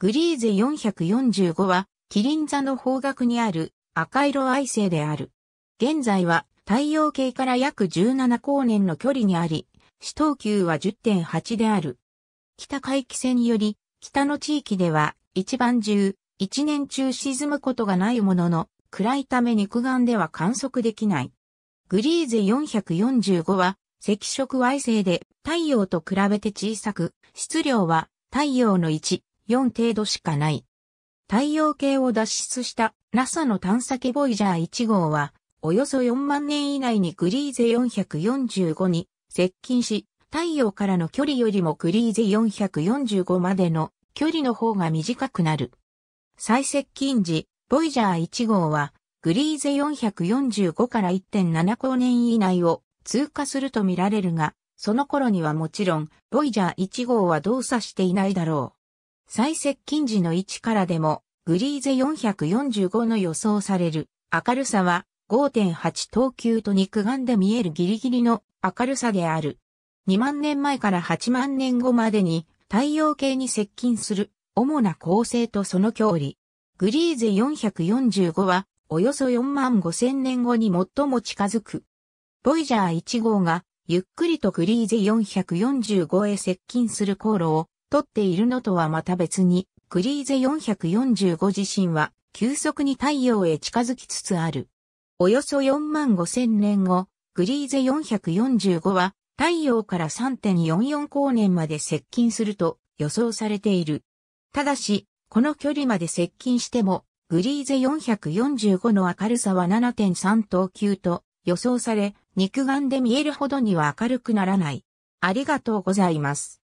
グリーゼ445は、キリン座の方角にある赤色矮星である。現在は太陽系から約17光年の距離にあり、四等級は10.8である。北海帰線より、北の地域では一番中、一年中沈むことがないものの、暗いため肉眼では観測できない。グリーゼ445は、赤色矮星で太陽と比べて小さく、質量は太陽の1、4程度しかない。太陽系を脱出した NASA の探査機ボイジャー1号は、およそ4万年以内にグリーゼ445に接近し、太陽からの距離よりもグリーゼ445までの距離の方が短くなる。最接近時、ボイジャー1号は、グリーゼ445から1.7光年以内を通過するとみられるが、その頃にはもちろん、ボイジャー1号は動作していないだろう。最接近時の位置からでも、グリーゼ445の予想される明るさは5.8等級と肉眼で見えるギリギリの明るさである。2万年前から8万年後までに太陽系に接近する主な恒星とその距離。グリーゼ445はおよそ4万5千年後に最も近づく。ボイジャー1号がゆっくりとグリーゼ445へ接近する航路を取っているのとはまた別に、グリーゼ445自身は、急速に太陽へ近づきつつある。およそ4万5千年後、グリーゼ445は、太陽から3.44光年まで接近すると予想されている。ただし、この距離まで接近しても、グリーゼ445の明るさは7.3等級と予想され、肉眼で見えるほどには明るくならない。ありがとうございます。